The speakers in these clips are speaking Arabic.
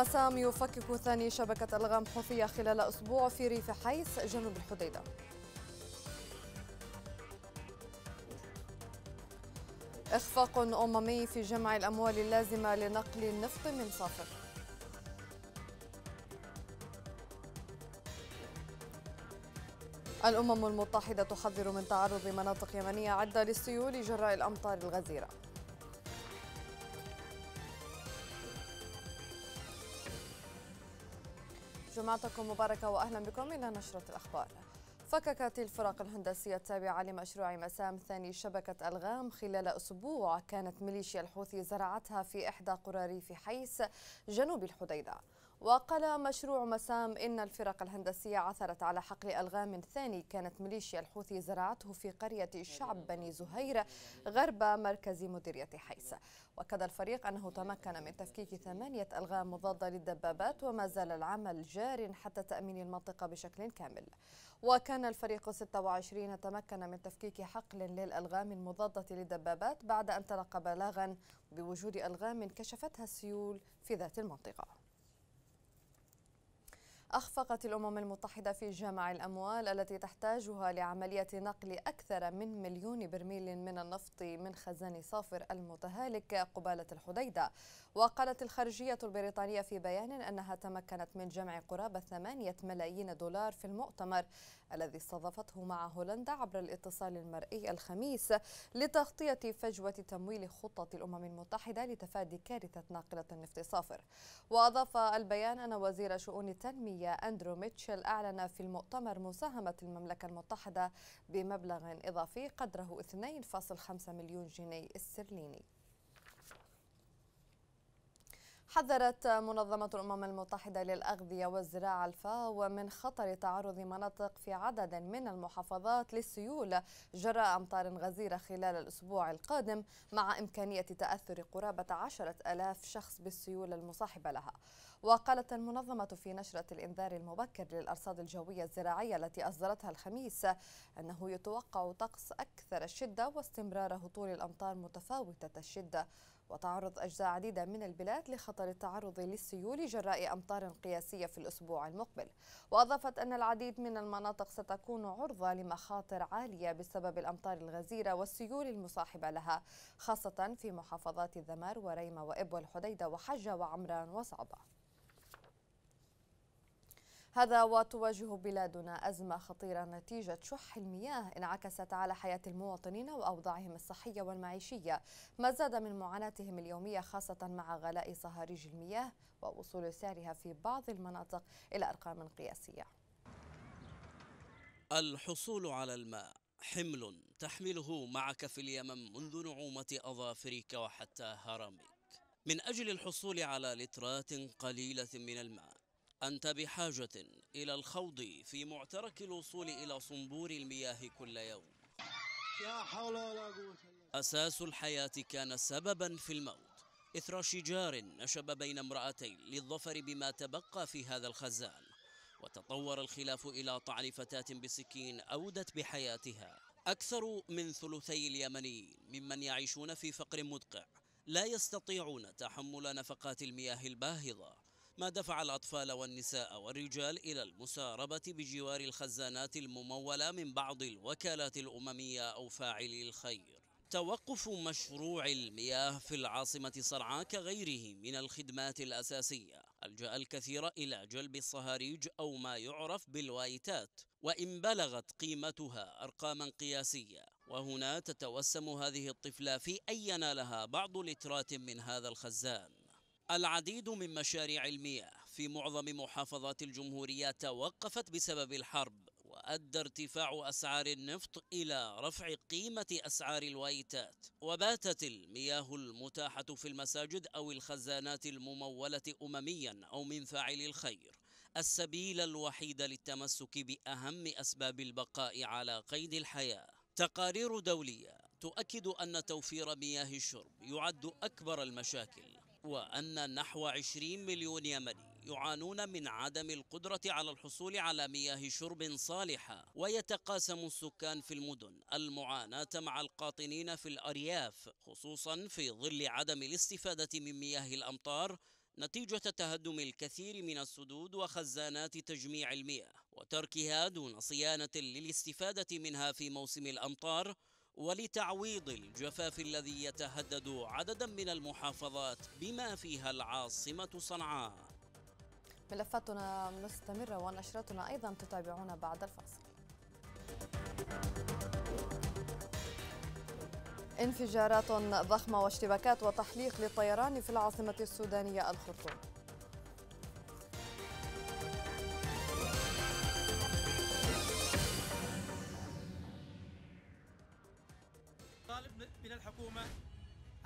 مسام يفكك ثاني شبكة ألغام حوثية خلال أسبوع في ريف حيث جنوب الحديدة إخفاق أممي في جمع الأموال اللازمة لنقل النفط من صافر الأمم المتحدة تحذر من تعرض مناطق يمنية عدة للسيول جراء الأمطار الغزيرة جمعتكم مباركة وأهلا بكم إلى نشرة الأخبار فككت الفرق الهندسية التابعة لمشروع مسام ثاني شبكة ألغام خلال أسبوع كانت ميليشيا الحوثي زرعتها في إحدى قرى ريف حيس جنوب الحديدة وقال مشروع مسام إن الفرق الهندسية عثرت على حقل ألغام ثاني كانت ميليشيا الحوثي زرعته في قرية شعب بني زهيرة غرب مركز مديرية حيس وكذا الفريق أنه تمكن من تفكيك ثمانية ألغام مضادة للدبابات وما زال العمل جار حتى تأمين المنطقة بشكل كامل وكان الفريق 26 تمكن من تفكيك حقل للألغام المضادة للدبابات بعد أن تلقى بلاغا بوجود ألغام كشفتها السيول في ذات المنطقة أخفقت الأمم المتحدة في جمع الأموال التي تحتاجها لعملية نقل أكثر من مليون برميل من النفط من خزان صافر المتهالك قبالة الحديدة وقالت الخارجية البريطانية في بيان أنها تمكنت من جمع قرابة ثمانية ملايين دولار في المؤتمر الذي استضافته مع هولندا عبر الاتصال المرئي الخميس لتغطية فجوة تمويل خطة الأمم المتحدة لتفادي كارثة ناقلة النفط صافر وأضاف البيان أن وزير شؤون التنمية أندرو ميتشل أعلن في المؤتمر مساهمة المملكة المتحدة بمبلغ إضافي قدره 2.5 مليون جنيه استرليني حذرت منظمة الأمم المتحدة للأغذية والزراعة الفاو من خطر تعرض مناطق في عدد من المحافظات للسيول جراء أمطار غزيرة خلال الأسبوع القادم مع إمكانية تأثر قرابة عشرة ألاف شخص بالسيول المصاحبة لها وقالت المنظمة في نشرة الإنذار المبكر للأرصاد الجوية الزراعية التي أصدرتها الخميس أنه يتوقع طقس أكثر شدة واستمرار هطول الأمطار متفاوتة الشدة وتعرض أجزاء عديدة من البلاد لخطر التعرض للسيول جراء أمطار قياسية في الأسبوع المقبل وأضافت أن العديد من المناطق ستكون عرضة لمخاطر عالية بسبب الأمطار الغزيرة والسيول المصاحبة لها خاصة في محافظات الذمار وريمة وإب والحديدة وحجة وعمران وصعبة هذا وتواجه بلادنا أزمة خطيرة نتيجة شح المياه انعكست على حياة المواطنين وأوضاعهم الصحية والمعيشية ما زاد من معاناتهم اليومية خاصة مع غلاء صهاريج المياه ووصول سعرها في بعض المناطق إلى أرقام قياسية الحصول على الماء حمل تحمله معك في اليمن منذ نعومة أظافرك وحتى هرمك من أجل الحصول على لترات قليلة من الماء أنت بحاجة إلى الخوض في معترك الوصول إلى صنبور المياه كل يوم أساس الحياة كان سببا في الموت إثر شجار نشب بين امرأتين للظفر بما تبقى في هذا الخزان وتطور الخلاف إلى طعن فتاة بسكين أودت بحياتها أكثر من ثلثي اليمنيين ممن يعيشون في فقر مدقع لا يستطيعون تحمل نفقات المياه الباهظة ما دفع الأطفال والنساء والرجال إلى المساربة بجوار الخزانات الممولة من بعض الوكالات الأممية أو فاعلي الخير توقف مشروع المياه في العاصمة صنعاء كغيره من الخدمات الأساسية ألجأ الكثير إلى جلب الصهاريج أو ما يعرف بالوايتات وإن بلغت قيمتها أرقاما قياسية وهنا تتوسم هذه الطفلة في أن ينالها بعض لترات من هذا الخزان العديد من مشاريع المياه في معظم محافظات الجمهورية توقفت بسبب الحرب وأدى ارتفاع أسعار النفط إلى رفع قيمة أسعار الوايتات وباتت المياه المتاحة في المساجد أو الخزانات الممولة أمميا أو من فاعل الخير السبيل الوحيد للتمسك بأهم أسباب البقاء على قيد الحياة تقارير دولية تؤكد أن توفير مياه الشرب يعد أكبر المشاكل وأن نحو 20 مليون يمني يعانون من عدم القدرة على الحصول على مياه شرب صالحة ويتقاسم السكان في المدن المعاناة مع القاطنين في الأرياف خصوصا في ظل عدم الاستفادة من مياه الأمطار نتيجة تهدم الكثير من السدود وخزانات تجميع المياه وتركها دون صيانة للاستفادة منها في موسم الأمطار ولتعويض الجفاف الذي يتهدد عددا من المحافظات بما فيها العاصمة صنعاء ملفاتنا مستمرة ونشرتنا أيضا تتابعون بعد الفاصل انفجارات ضخمة واشتباكات وتحليق للطيران في العاصمة السودانية الخرطوم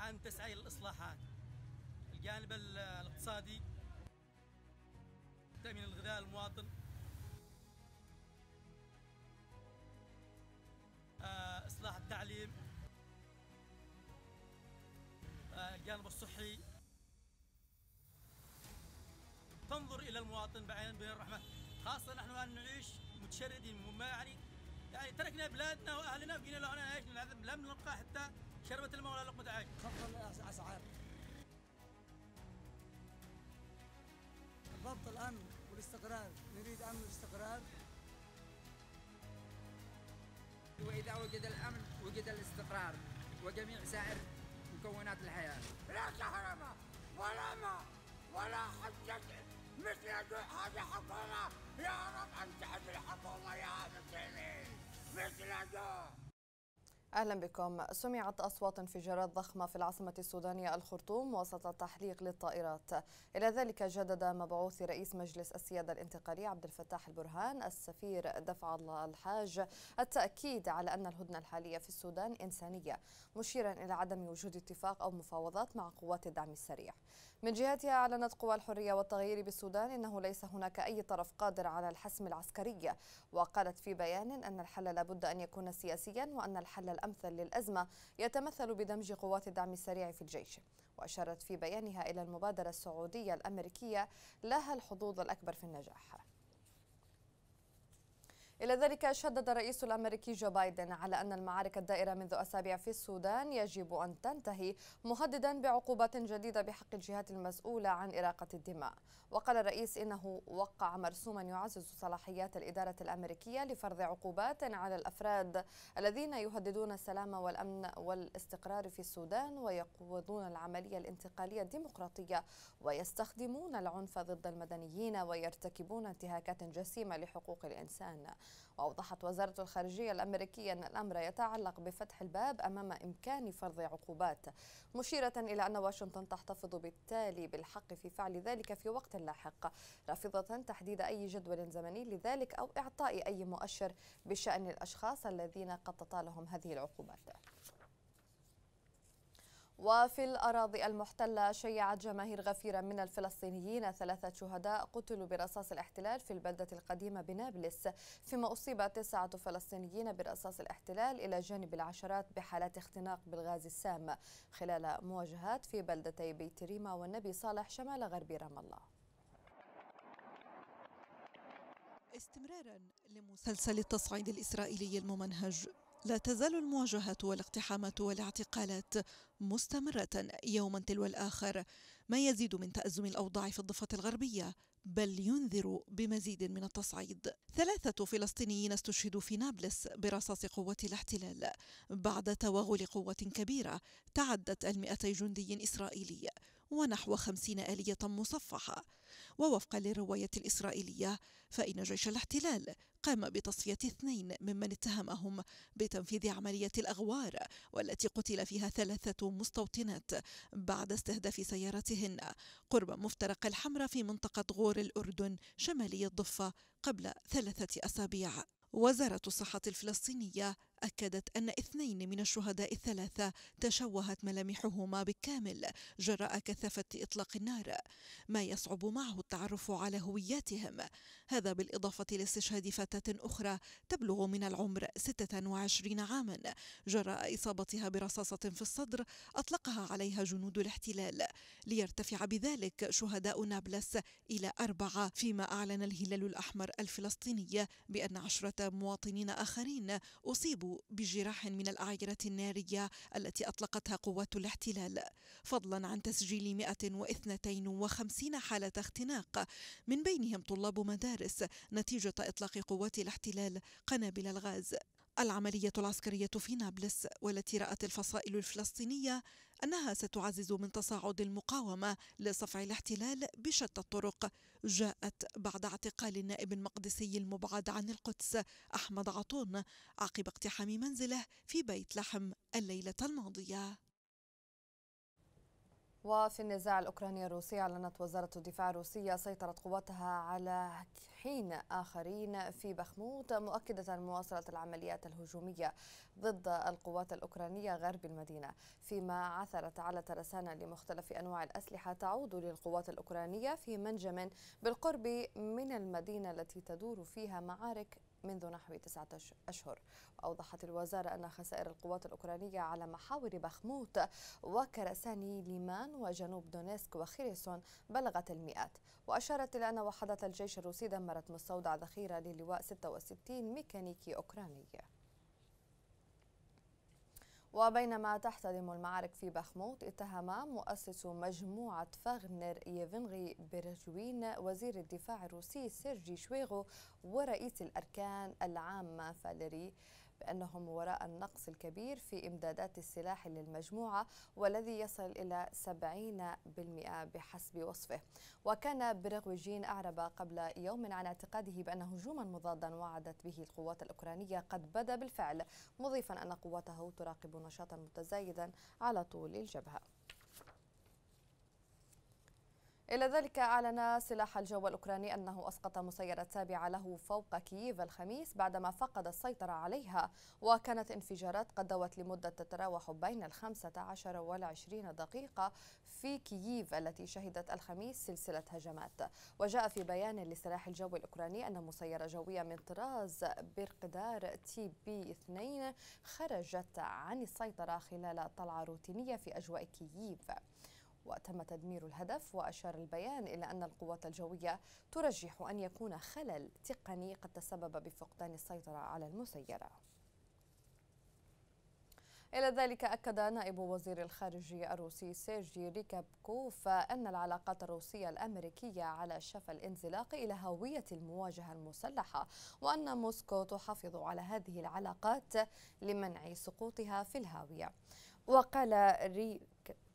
أن تسعى إلى الإصلاحات الجانب الاقتصادي تأمين الغذاء المواطن آه، إصلاح التعليم آه، الجانب الصحي تنظر إلى المواطن بعين بين الرحمة خاصة نحن الآن نعيش متشردين يعني يعني تركنا بلادنا وأهلنا بقينا لهنا أنا لم نلقى حتى شربة الماء ولا لقمة عين خفض الأسعار ضبط الأمن والاستقرار نريد أمن واستقرار وإذا وجد الأمن وجد الاستقرار وجميع سائر مكونات الحياة لا كهرباء ولا ماء ولا حجة مثل هذه حكومة يا رب أنت تعدل حكومة يا مسلمين مثل دول أهلا بكم سمعت أصوات انفجارات ضخمة في العاصمة السودانية الخرطوم وسط تحليق للطائرات إلى ذلك جدد مبعوث رئيس مجلس السيادة الانتقالي عبد الفتاح البرهان السفير دفع الله الحاج التأكيد على أن الهدنة الحالية في السودان إنسانية مشيرا إلى عدم وجود اتفاق أو مفاوضات مع قوات الدعم السريع من جهتها أعلنت قوى الحرية والتغيير بالسودان أنه ليس هناك أي طرف قادر على الحسم العسكري وقالت في بيان أن الحل لابد أن يكون سياسيا وأن الحل الأمثل للأزمة يتمثل بدمج قوات الدعم السريع في الجيش وأشارت في بيانها إلى المبادرة السعودية الأمريكية لها الحظوظ الأكبر في النجاح إلى ذلك شدد الرئيس الأمريكي جو بايدن على أن المعارك الدائرة منذ أسابيع في السودان يجب أن تنتهي مهددا بعقوبات جديدة بحق الجهات المسؤولة عن إراقة الدماء وقال الرئيس إنه وقع مرسوما يعزز صلاحيات الإدارة الأمريكية لفرض عقوبات على الأفراد الذين يهددون السلام والأمن والاستقرار في السودان ويقوضون العملية الانتقالية الديمقراطية ويستخدمون العنف ضد المدنيين ويرتكبون انتهاكات جسيمة لحقوق الإنسان وأوضحت وزارة الخارجية الأمريكية أن الأمر يتعلق بفتح الباب أمام إمكان فرض عقوبات مشيرة إلى أن واشنطن تحتفظ بالتالي بالحق في فعل ذلك في وقت لاحق رافضة تحديد أي جدول زمني لذلك أو إعطاء أي مؤشر بشأن الأشخاص الذين قد تطالهم هذه العقوبات وفي الأراضي المحتلة شيعت جماهير غفيرة من الفلسطينيين ثلاثة شهداء قتلوا برصاص الاحتلال في البلدة القديمة بنابلس فيما أصيب تسعة فلسطينيين برصاص الاحتلال إلى جانب العشرات بحالات اختناق بالغاز السام خلال مواجهات في بلدتي بيت ريما والنبي صالح شمال غرب رام الله استمرارا لمسلسل التصعيد الإسرائيلي الممنهج لا تزال المواجهات والاقتحامات والاعتقالات مستمرة يوما تلو الآخر ما يزيد من تأزم الأوضاع في الضفة الغربية بل ينذر بمزيد من التصعيد ثلاثة فلسطينيين استشهدوا في نابلس برصاص قوة الاحتلال بعد توغل قوة كبيرة تعدت المئتي جندي إسرائيلي ونحو خمسين آلية مصفحة ووفقا للرواية الإسرائيلية فإن جيش الاحتلال قام بتصفية اثنين ممن اتهمهم بتنفيذ عملية الأغوار والتي قتل فيها ثلاثة مستوطنات بعد استهداف سيارتهن قرب مفترق الحمراء في منطقة غور الأردن شمالي الضفة قبل ثلاثة أسابيع وزارة الصحة الفلسطينية أكدت أن اثنين من الشهداء الثلاثة تشوهت ملامحهما بالكامل جراء كثافة إطلاق النار ما يصعب معه التعرف على هوياتهم هذا بالإضافة لاستشهاد فتاة أخرى تبلغ من العمر 26 عاما جراء إصابتها برصاصة في الصدر أطلقها عليها جنود الاحتلال ليرتفع بذلك شهداء نابلس إلى أربعة فيما أعلن الهلال الأحمر الفلسطيني بأن عشرة مواطنين آخرين أصيبوا بجراح من الأعيرة النارية التي أطلقتها قوات الاحتلال فضلا عن تسجيل 152 حالة اختناق من بينهم طلاب مدارس نتيجة إطلاق قوات الاحتلال قنابل الغاز العملية العسكرية في نابلس والتي رأت الفصائل الفلسطينية أنها ستعزز من تصاعد المقاومة لصفع الاحتلال بشتى الطرق جاءت بعد اعتقال النائب المقدسي المبعد عن القدس أحمد عطون عقب اقتحام منزله في بيت لحم الليلة الماضية وفي النزاع الأوكراني الروسي أعلنت وزارة الدفاع الروسية سيطرة قواتها على حين آخرين في بخموت مؤكدة مواصلة العمليات الهجومية ضد القوات الأوكرانية غرب المدينة فيما عثرت على ترسانة لمختلف أنواع الأسلحة تعود للقوات الأوكرانية في منجم بالقرب من المدينة التي تدور فيها معارك منذ نحو تسعة أشهر أوضحت الوزارة أن خسائر القوات الأوكرانية على محاور بخموت وكرساني ليمان وجنوب دونيسك وخيرسون بلغت المئات وأشارت إلى أن وحدات الجيش الروسي دمرت مستودع ذخيرة للواء 66 ميكانيكي أوكراني وبينما تحتدم المعارك في بخموت اتهم مؤسس مجموعة فاغنر يفنغي برجوين وزير الدفاع الروسي سيرجي شويغو ورئيس الأركان العامة فاليري بأنهم وراء النقص الكبير في إمدادات السلاح للمجموعة والذي يصل إلى 70% بحسب وصفه وكان برغوجين أعرب قبل يوم عن اعتقاده بأن هجوما مضادا وعدت به القوات الأوكرانية قد بدا بالفعل مضيفا أن قواته تراقب نشاطا متزايدا على طول الجبهة إلى ذلك أعلن سلاح الجو الأوكراني أنه أسقط مسيرة تابعة له فوق كييف الخميس بعدما فقد السيطرة عليها وكانت انفجارات قد دوت لمدة تتراوح بين الخمسة عشر والعشرين دقيقة في كييف التي شهدت الخميس سلسلة هجمات وجاء في بيان لسلاح الجو الأوكراني أن مسيرة جوية من طراز برقدار تي بي 2 خرجت عن السيطرة خلال طلعة روتينية في أجواء كييف وتم تدمير الهدف وأشار البيان إلى أن القوات الجوية ترجح أن يكون خلل تقني قد تسبب بفقدان السيطرة على المسيرة إلى ذلك أكد نائب وزير الخارجية الروسي سيرجي ريكابكوف أن العلاقات الروسية الأمريكية على شفا الانزلاق إلى هوية المواجهة المسلحة وأن موسكو تحافظ على هذه العلاقات لمنع سقوطها في الهاوية وقال ري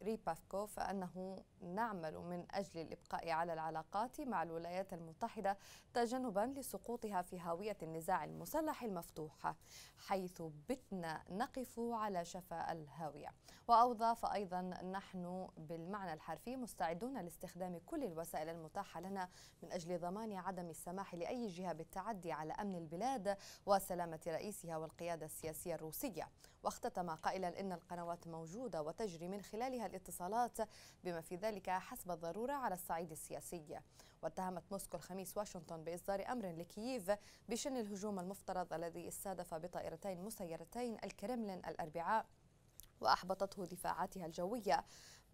ريبافكو فأنه نعمل من أجل الإبقاء على العلاقات مع الولايات المتحدة تجنبا لسقوطها في هاوية النزاع المسلح المفتوح حيث بتنا نقف على شفا الهاوية واوضاف أيضا نحن بالمعنى الحرفي مستعدون لاستخدام كل الوسائل المتاحة لنا من أجل ضمان عدم السماح لأي جهة بالتعدي على أمن البلاد وسلامة رئيسها والقيادة السياسية الروسية واختتم قائلا إن القنوات موجودة وتجري من خلال خلالها الاتصالات بما في ذلك حسب الضرورة على الصعيد السياسي واتهمت موسكو الخميس واشنطن بإصدار أمر لكييف بشن الهجوم المفترض الذي استهدف بطائرتين مسيرتين الكرملين الأربعاء وأحبطته دفاعاتها الجوية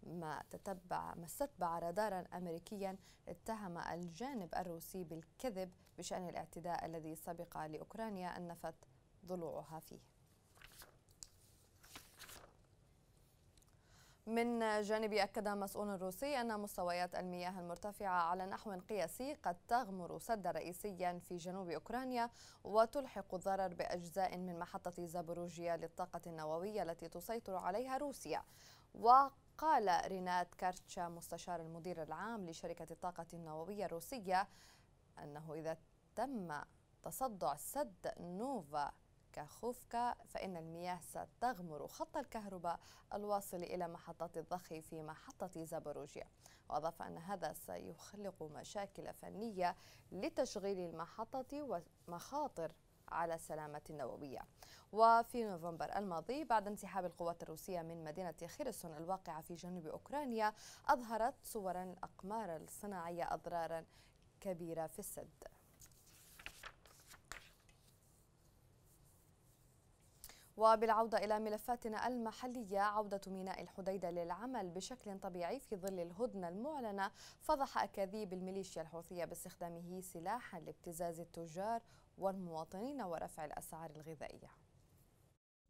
ما تتبع ما استتبع رادارا امريكيا اتهم الجانب الروسي بالكذب بشان الاعتداء الذي سبق لاوكرانيا ان نفت ضلوعها فيه من جانب أكد مسؤول روسي أن مستويات المياه المرتفعة على نحو قياسي قد تغمر سدا رئيسيا في جنوب أوكرانيا وتلحق الضرر بأجزاء من محطة زابوروجيا للطاقة النووية التي تسيطر عليها روسيا وقال رينات كارتشا مستشار المدير العام لشركة الطاقة النووية الروسية أنه إذا تم تصدع سد نوفا شبكة خوفكا فإن المياه ستغمر خط الكهرباء الواصل إلى محطات الضخ في محطة زابوروجيا وأضاف أن هذا سيخلق مشاكل فنية لتشغيل المحطة ومخاطر على السلامة النووية وفي نوفمبر الماضي بعد انسحاب القوات الروسية من مدينة خيرسون الواقعة في جنوب أوكرانيا أظهرت صورا الأقمار الصناعية أضرارا كبيرة في السد وبالعودة إلى ملفاتنا المحلية عودة ميناء الحديدة للعمل بشكل طبيعي في ظل الهدنة المعلنة فضح أكاذيب الميليشيا الحوثية باستخدامه سلاحا لابتزاز التجار والمواطنين ورفع الأسعار الغذائية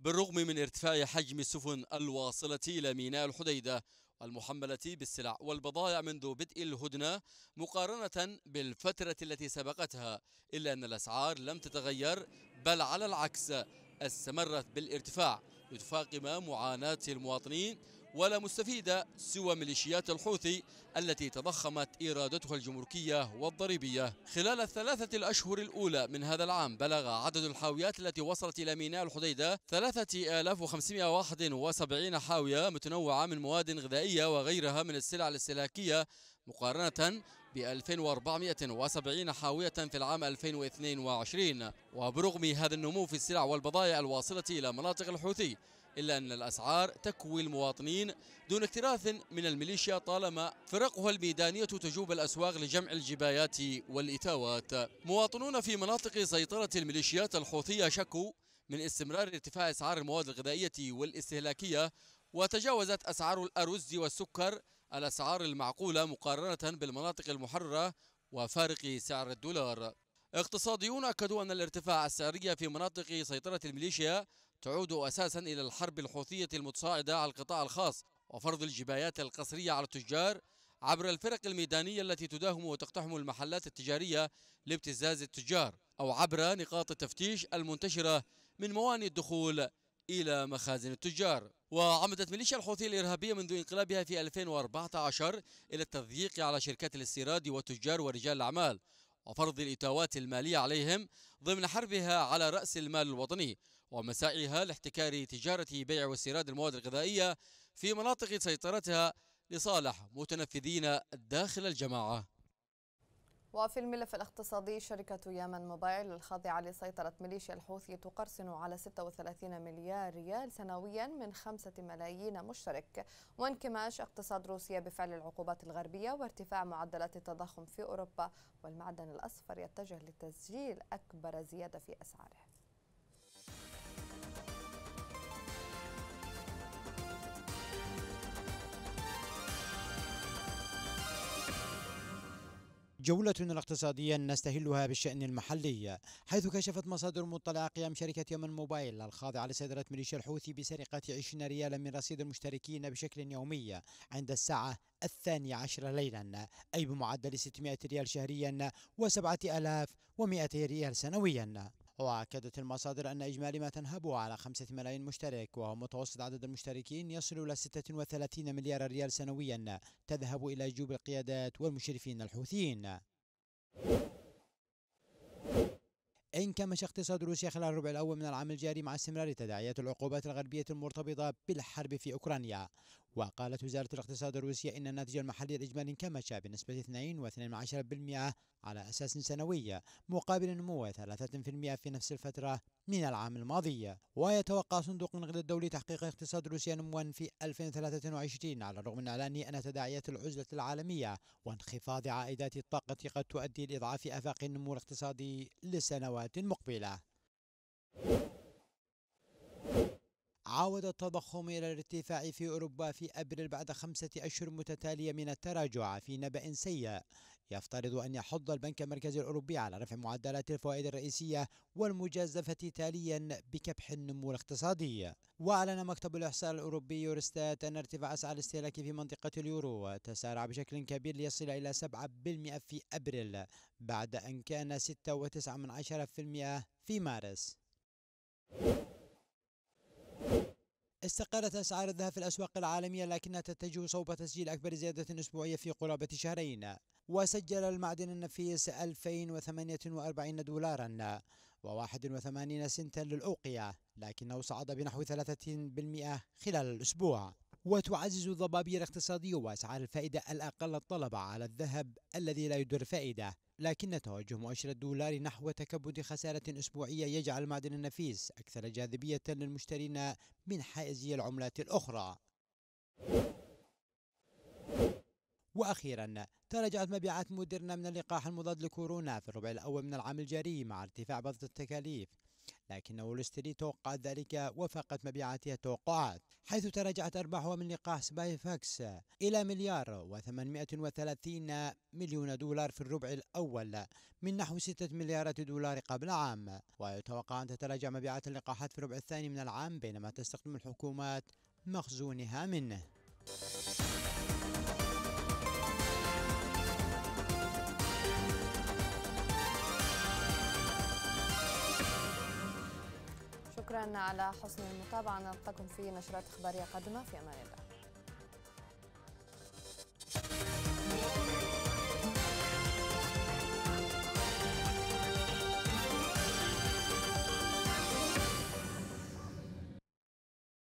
بالرغم من ارتفاع حجم السفن الواصلة إلى ميناء الحديدة المحملة بالسلع والبضائع منذ بدء الهدنة مقارنة بالفترة التي سبقتها إلا أن الأسعار لم تتغير بل على العكس استمرت بالارتفاع لتفاقم معاناة المواطنين ولا مستفيدة سوى ميليشيات الحوثي التي تضخمت إيرادتها الجمركية والضريبية خلال الثلاثة الأشهر الأولى من هذا العام بلغ عدد الحاويات التي وصلت إلى ميناء الحديدة 3571 حاوية متنوعة من مواد غذائية وغيرها من السلع الاستهلاكية مقارنة ب 2470 حاوية في العام 2022 وبرغم هذا النمو في السلع والبضائع الواصلة إلى مناطق الحوثي إلا أن الأسعار تكوي المواطنين دون اكتراث من الميليشيا طالما فرقها الميدانية تجوب الأسواق لجمع الجبايات والإتاوات مواطنون في مناطق سيطرة الميليشيات الحوثية شكوا من استمرار ارتفاع أسعار المواد الغذائية والاستهلاكية وتجاوزت أسعار الأرز والسكر الأسعار المعقولة مقارنة بالمناطق المحررة وفارق سعر الدولار اقتصاديون أكدوا أن الارتفاع السعري في مناطق سيطرة الميليشيا تعود أساسا إلى الحرب الحوثية المتصاعدة على القطاع الخاص وفرض الجبايات القسرية على التجار عبر الفرق الميدانية التي تداهم وتقتحم المحلات التجارية لابتزاز التجار أو عبر نقاط التفتيش المنتشرة من موانئ الدخول إلى مخازن التجار وعمدت ميليشيا الحوثي الإرهابية منذ انقلابها في 2014 إلى التضييق على شركات الاستيراد والتجار ورجال الأعمال وفرض الإتاوات المالية عليهم ضمن حربها على رأس المال الوطني ومساعيها لاحتكار تجارة بيع واستيراد المواد الغذائية في مناطق سيطرتها لصالح متنفذين داخل الجماعة وفي الملف الاقتصادي شركة يمن موبايل الخاضعة لسيطرة ميليشيا الحوثي تقرصن على 36 مليار ريال سنويا من 5 ملايين مشترك وانكماش اقتصاد روسيا بفعل العقوبات الغربية وارتفاع معدلات التضخم في أوروبا والمعدن الأصفر يتجه لتسجيل أكبر زيادة في أسعاره جولتنا الاقتصادية نستهلها بالشأن المحلي حيث كشفت مصادر مطلعة قيام شركة يمن موبايل الخاضعة لسيطرة ميليشيا الحوثي بسرقة 20 ريالا من رصيد المشتركين بشكل يومي عند الساعة الثانية عشر ليلا أي بمعدل 600 ريال شهريا و 7200 ريال سنويا وأكدت المصادر أن إجمالي ما تنهبه على خمسة ملايين مشترك وهو متوسط عدد المشتركين يصل إلى 36 مليار ريال سنويا تذهب إلى جيوب القيادات والمشرفين الحوثيين انكمش اقتصاد روسيا خلال الربع الأول من العام الجاري مع استمرار تداعيات العقوبات الغربية المرتبطة بالحرب في أوكرانيا وقالت وزارة الاقتصاد الروسية إن الناتج المحلي الإجمالي انكمش بنسبة 2.2% على أساس سنوي مقابل نمو 3% في نفس الفترة من العام الماضي ويتوقع صندوق النقد الدولي تحقيق اقتصاد روسيا نموا في 2023 على الرغم من إعلان أن تداعيات العزلة العالمية وانخفاض عائدات الطاقة قد تؤدي لإضعاف آفاق النمو الاقتصادي للسنوات المقبلة عاود التضخم إلى الارتفاع في أوروبا في أبريل بعد خمسة أشهر متتالية من التراجع في نبأ سيء يفترض أن يحض البنك المركزي الأوروبي على رفع معدلات الفوائد الرئيسية والمجازفة تاليا بكبح النمو الاقتصادي وأعلن مكتب الإحصاء الأوروبي يورستات أن ارتفاع أسعار الاستهلاك في منطقة اليورو تسارع بشكل كبير ليصل إلى 7% في أبريل بعد أن كان 6.9% في مارس استقرت أسعار الذهب في الأسواق العالمية لكنها تتجه صوب تسجيل أكبر زيادة أسبوعية في قرابة شهرين وسجل المعدن النفيس 2048 دولارا و81 سنتا للأوقية لكنه صعد بنحو 3% خلال الأسبوع وتعزز الضبابية الاقتصادية وأسعار الفائدة الأقل الطلب على الذهب الذي لا يدر فائدة لكن توجه مؤشر الدولار نحو تكبد خسارة أسبوعية يجعل معدن النفيس أكثر جاذبية للمشترين من حائزي العملات الأخرى واخيرا تراجعت مبيعات موديرنا من اللقاح المضاد لكورونا في الربع الاول من العام الجاري مع ارتفاع بعض التكاليف لكن وول ستريت توقعت ذلك وفقت مبيعاتها التوقعات حيث تراجعت أرباحها من لقاح سباي فاكس إلى مليار و830 مليون دولار في الربع الأول من نحو 6 مليارات دولار قبل عام ويتوقع أن تتراجع مبيعات اللقاحات في الربع الثاني من العام بينما تستخدم الحكومات مخزونها منه شكرا على حسن المتابعة نلقاكم في نشرات إخبارية قادمة في أمان الله